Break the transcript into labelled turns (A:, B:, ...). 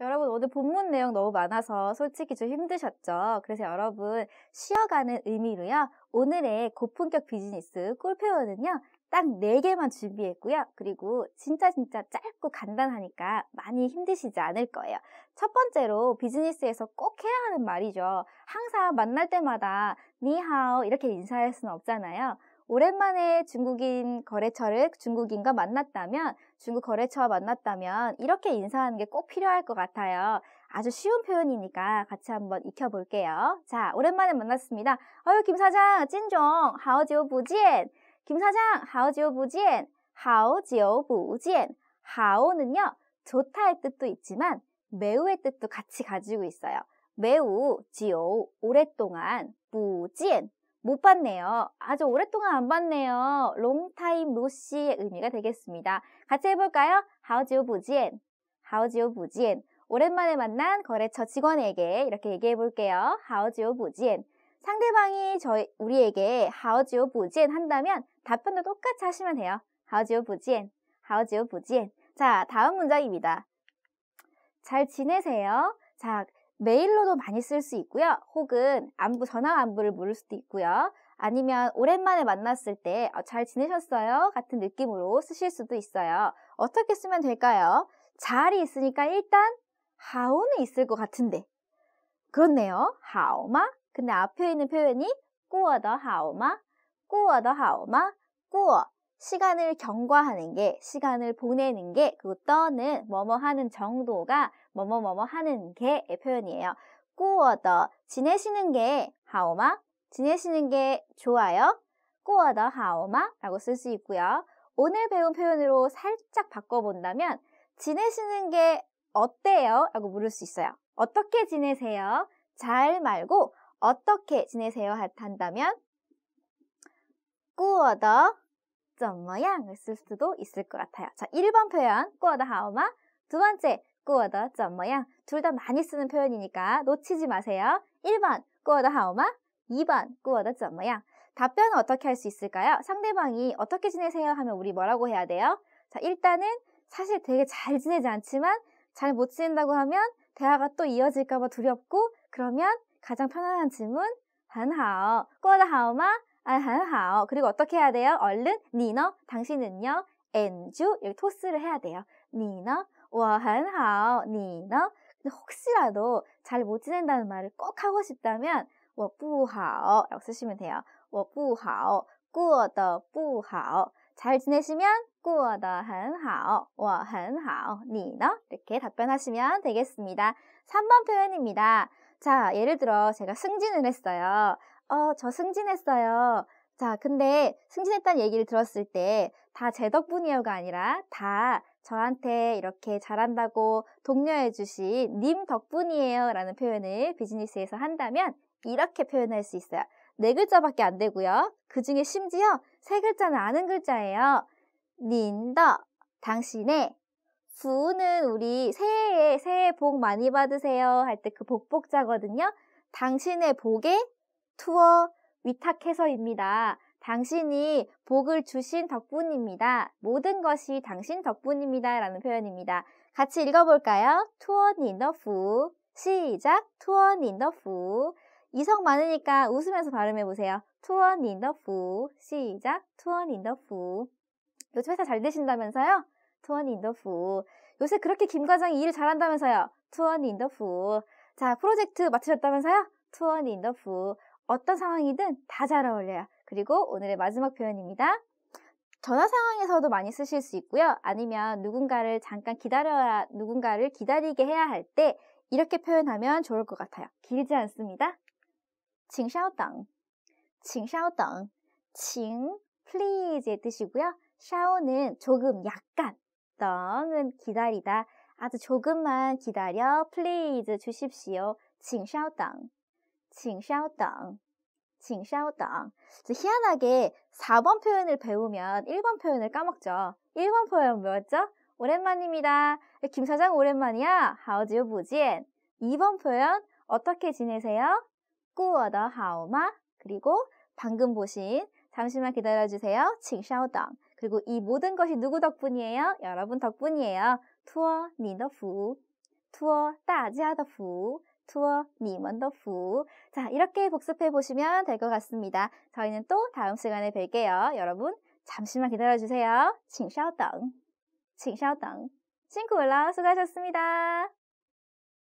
A: 여러분 오늘 본문 내용 너무 많아서 솔직히 좀 힘드셨죠? 그래서 여러분 쉬어가는 의미로요. 오늘의 고품격 비즈니스 꿀표현은요. 딱 4개만 준비했고요. 그리고 진짜 진짜 짧고 간단하니까 많이 힘드시지 않을 거예요. 첫 번째로 비즈니스에서 꼭 해야 하는 말이죠. 항상 만날 때마다 니하오 이렇게 인사할 수는 없잖아요. 오랜만에 중국인 거래처를 중국인과 만났다면 중국 거래처와 만났다면 이렇게 인사하는 게 꼭 필요할 것 같아요. 아주 쉬운 표현이니까 같이 한번 익혀볼게요. 자, 오랜만에 만났습니다. 어유 김 사장, 찐종, 하오지오 부지엔. 김 사장, 하오지오 부지엔. 하오지오 부지엔. 하오는요, 좋다의 뜻도 있지만 매우의 뜻도 같이 가지고 있어요. 매우, 지오, 오랫동안, 부지엔, 못 봤네요. 아주 오랫동안 안 봤네요. long time no see의 의미가 되겠습니다. 같이 해볼까요? How's your 부지엔? How's your 부지엔? 오랜만에 만난 거래처 직원에게 이렇게 얘기해 볼게요. How's your 부지엔? 상대방이 저희, 우리에게 How's your 부지엔 한다면 답변도 똑같이 하시면 돼요. How's your 부지엔? How's your 부지엔? 자, 다음 문장입니다. 잘 지내세요? 자, 메일로도 많이 쓸 수 있고요. 혹은 안부 전화 안부를 물을 수도 있고요. 아니면 오랜만에 만났을 때잘 어, 지내셨어요? 같은 느낌으로 쓰실 수도 있어요. 어떻게 쓰면 될까요? 잘이 있으니까 일단 how는 있을 것 같은데 그렇네요. how마 근데 앞에 있는 표현이 꾸어더 how마 꾸어더 how마 꾸어 시간을 경과하는 게, 시간을 보내는 게, 그 떠는 뭐뭐 하는 정도가 뭐뭐 뭐뭐 하는 게의 표현이에요. 꾸어더 지내시는 게 하오마, 지내시는 게 좋아요. 꾸어더 하오마라고 쓸 수 있고요. 오늘 배운 표현으로 살짝 바꿔본다면 지내시는 게 어때요? 라고 물을 수 있어요. 어떻게 지내세요? 잘 말고 어떻게 지내세요? 한다면 꾸어더 좀 모양을 쓸 수도 있을 것 같아요. 자, 1번 표현 꾸어다 하오마 두 번째 꾸어다 점 모양 둘 다 많이 쓰는 표현이니까 놓치지 마세요. 1번 꾸어다 하오마 2번 꾸어다 점 모양 답변은 어떻게 할 수 있을까요? 상대방이 어떻게 지내세요 하면 우리 뭐라고 해야 돼요? 자, 일단은 사실 되게 잘 지내지 않지만 잘 못 지낸다고 하면 대화가 또 이어질까봐 두렵고 그러면 가장 편안한 질문 한하오 꾸어다 하오마 아, 很好. 그리고 어떻게 해야 돼요? 얼른 니너, 당신은요, 엔주 여기 토스를 해야 돼요. 니너, 와, 很好. 니너. 근데 혹시라도 잘 못 지낸다는 말을 꼭 하고 싶다면 워我하오 라고 쓰시면 돼요. 워我不好,过得不好.잘 지내시면 过得很好,我很好, 니너. 이렇게 답변하시면 되겠습니다. 3번 표현입니다. 자, 예를 들어 제가 승진을 했어요. 어, 저 승진했어요. 자, 근데 승진했다는 얘기를 들었을 때 다 제덕분이요가 아니라 다 저한테 이렇게 잘한다고 독려해 주신 님 덕분이에요 라는 표현을 비즈니스에서 한다면 이렇게 표현할 수 있어요. 네 글자밖에 안 되고요. 그 중에 심지어 세 글자는 아는 글자예요. 닌더, 당신의 부는 우리 새해에 새해 복 많이 받으세요 할 때 그 복복자거든요. 당신의 복에 투어 위탁해서입니다. 당신이 복을 주신 덕분입니다. 모든 것이 당신 덕분입니다. 라는 표현입니다. 같이 읽어볼까요? 투원 인더후 시작. 투원 인더후 이성 많으니까 웃으면서 발음해보세요. 투원 인더후 시작. 투원 인더후 요즘 회사 잘 되신다면서요? 투원 인더후 요새 그렇게 김 과장이 일을 잘한다면서요? 투원 인더후 자, 프로젝트 마치셨다면서요? 투원 인더후 어떤 상황이든 다 잘 어울려요. 그리고 오늘의 마지막 표현입니다. 전화 상황에서도 많이 쓰실 수 있고요. 아니면 누군가를 잠깐 기다려야, 누군가를 기다리게 해야 할 때 이렇게 표현하면 좋을 것 같아요. 길지 않습니다. 请稍等.请稍等.请 please의 뜻이고요. 샤오는 조금 약간, 덩은 기다리다. 아주 조금만 기다려 please 주십시오. 샤오等 请稍等. 칭샤오당. 희한하게 4번 표현을 배우면 1번 표현을 까먹죠. 1번 표현 뭐였죠? 오랜만입니다. 김 사장 오랜만이야. 하오지요 부지엔. 2번 표현 어떻게 지내세요? 꾸어더 하오마. 그리고 방금 보신 잠시만 기다려주세요. 칭샤오당. 그리고 이 모든 것이 누구 덕분이에요? 여러분 덕분이에요. 투어 니더 후. 투어 따지하더 후. 투어 니먼더 후. 자, 이렇게 복습해 보시면 될 것 같습니다. 저희는 또 다음 시간에 뵐게요. 여러분, 잠시만 기다려 주세요. 칭샤오덩. 칭샤오덩. 친구 올라 수고하셨습니다.